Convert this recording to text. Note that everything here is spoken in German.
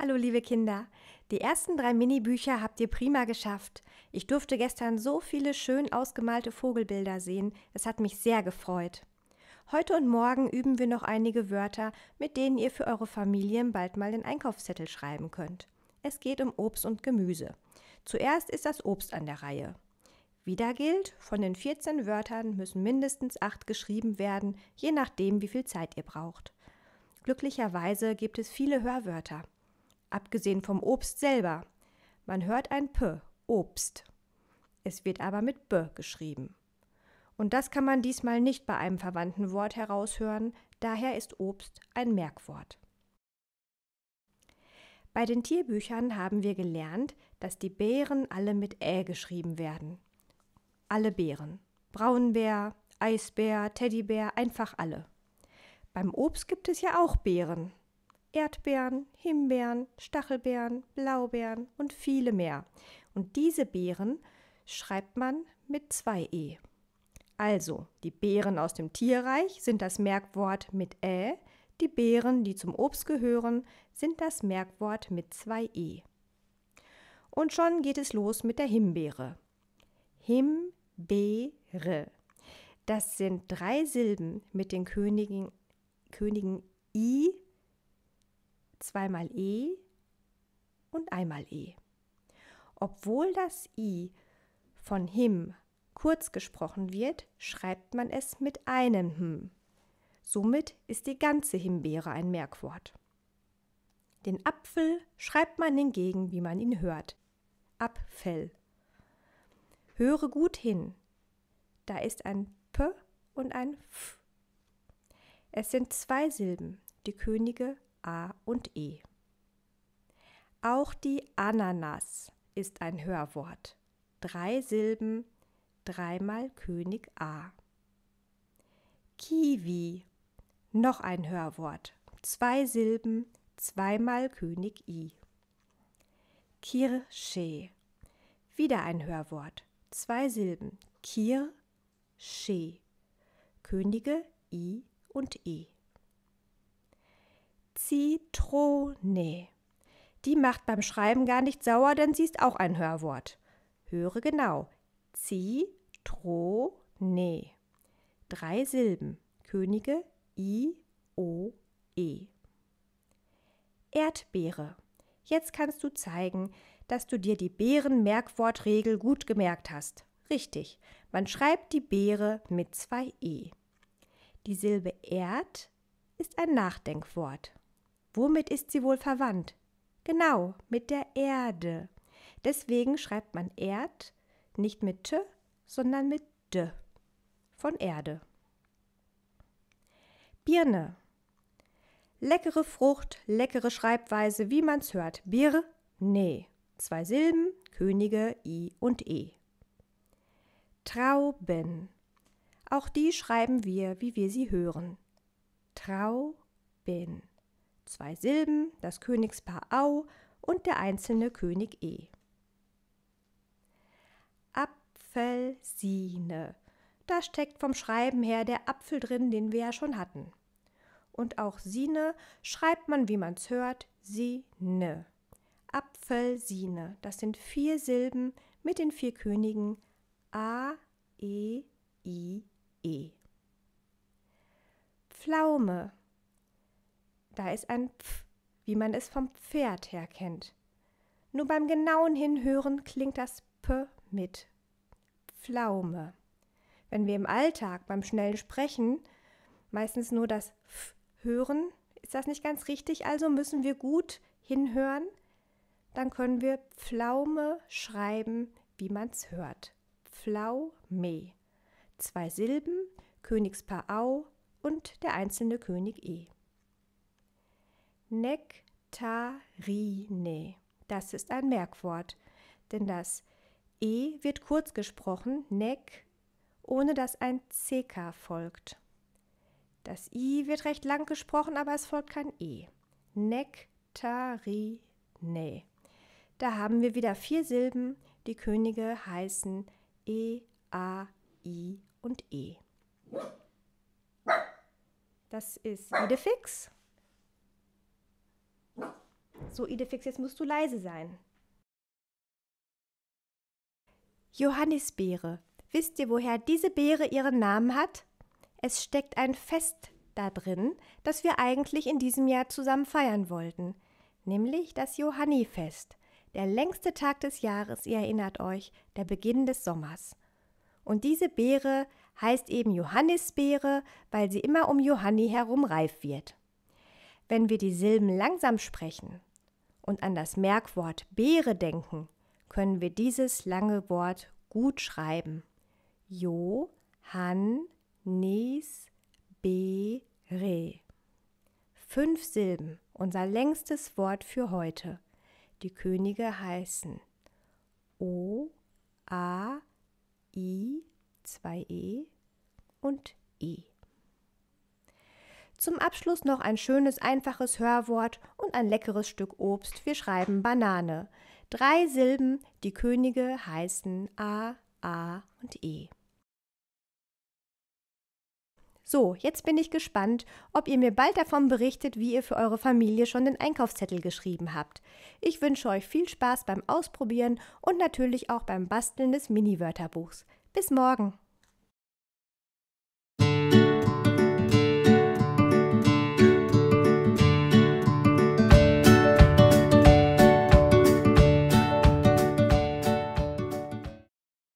Hallo liebe Kinder, die ersten drei Minibücher habt ihr prima geschafft. Ich durfte gestern so viele schön ausgemalte Vogelbilder sehen, es hat mich sehr gefreut. Heute und morgen üben wir noch einige Wörter, mit denen ihr für eure Familien bald mal den Einkaufszettel schreiben könnt. Es geht um Obst und Gemüse. Zuerst ist das Obst an der Reihe. Wieder gilt, von den 14 Wörtern müssen mindestens 8 geschrieben werden, je nachdem, wie viel Zeit ihr braucht. Glücklicherweise gibt es viele Hörwörter abgesehen vom Obst selber. Man hört ein P, Obst. Es wird aber mit B geschrieben. Und das kann man diesmal nicht bei einem verwandten Wort heraushören, daher ist Obst ein Merkwort. Bei den Tierbüchern haben wir gelernt, dass die Bären alle mit Ä geschrieben werden. Alle Bären. Braunbär, Eisbär, Teddybär, einfach alle. Beim Obst gibt es ja auch Bären, Erdbeeren, Himbeeren, Stachelbeeren, Blaubeeren und viele mehr. Und diese Beeren schreibt man mit 2 E. Also, die Beeren aus dem Tierreich sind das Merkwort mit Ä, die Beeren, die zum Obst gehören, sind das Merkwort mit 2 E. Und schon geht es los mit der Himbeere. Himbeere. Das sind drei Silben mit den Königen, Königen I, zweimal E und einmal E. Obwohl das I von him kurz gesprochen wird, schreibt man es mit einem hm. Somit ist die ganze Himbeere ein Merkwort. Den Apfel schreibt man hingegen, wie man ihn hört. Apfel. Höre gut hin. Da ist ein P und ein F. Es sind zwei Silben, die Könige A und E. Auch die Ananas ist ein Hörwort. Drei Silben, dreimal König A. Kiwi, noch ein Hörwort. Zwei Silben, zweimal König I. Kirsche, wieder ein Hörwort. Zwei Silben, Kir, Könige I und E. Zitrone. Die macht beim Schreiben gar nicht sauer, denn sie ist auch ein Hörwort. Höre genau. Zitrone. Drei Silben. Könige I, O, E. Erdbeere. Jetzt kannst du zeigen, dass du dir die Bärenmerkwortregel gut gemerkt hast. Richtig, man schreibt die Beere mit zwei E. Die Silbe Erd ist ein Nachdenkwort. Womit ist sie wohl verwandt? Genau, mit der Erde. Deswegen schreibt man Erd nicht mit T, sondern mit D von Erde. Birne. Leckere Frucht, leckere Schreibweise, wie man's hört. Birne. Zwei Silben, Könige, I und E. Trauben. Auch die schreiben wir, wie wir sie hören. Trauben zwei Silben, das Königspaar Au und der einzelne König E. Apfelsine. Da steckt vom Schreiben her der Apfel drin, den wir ja schon hatten. Und auch Sine schreibt man, wie man's hört, Sine. Apfelsine. Das sind vier Silben mit den vier Königen A, E, I, E. Pflaume. Da ist ein Pf, wie man es vom Pferd her kennt. Nur beim genauen Hinhören klingt das P mit. Pflaume. Wenn wir im Alltag beim schnellen Sprechen meistens nur das F hören, ist das nicht ganz richtig, also müssen wir gut hinhören. Dann können wir Pflaume schreiben, wie man es hört. Pflaume. Zwei Silben, Königspaar Au und der einzelne König E. Nektarine. Das ist ein Merkwort, denn das E wird kurz gesprochen, Neck, ohne dass ein CK folgt. Das I wird recht lang gesprochen, aber es folgt kein E. Nektarine. Da haben wir wieder vier Silben, die Könige heißen E, A, I und E. Das ist Idefix. So, Idefix, jetzt musst du leise sein. Johannisbeere. Wisst ihr, woher diese Beere ihren Namen hat? Es steckt ein Fest da drin, das wir eigentlich in diesem Jahr zusammen feiern wollten, nämlich das Johannifest. Der längste Tag des Jahres, ihr erinnert euch, der Beginn des Sommers. Und diese Beere heißt eben Johannisbeere, weil sie immer um Johanni herum reif wird. Wenn wir die Silben langsam sprechen, und an das Merkwort Beere denken, können wir dieses lange Wort gut schreiben. Jo, han, nis, be, re. Fünf Silben, unser längstes Wort für heute. Die Könige heißen O, A, I, 2 E und I. E. Zum Abschluss noch ein schönes, einfaches Hörwort und ein leckeres Stück Obst. Wir schreiben Banane. Drei Silben, die Könige heißen A, A und E. So, jetzt bin ich gespannt, ob ihr mir bald davon berichtet, wie ihr für eure Familie schon den Einkaufszettel geschrieben habt. Ich wünsche euch viel Spaß beim Ausprobieren und natürlich auch beim Basteln des Mini-Wörterbuchs. Bis morgen!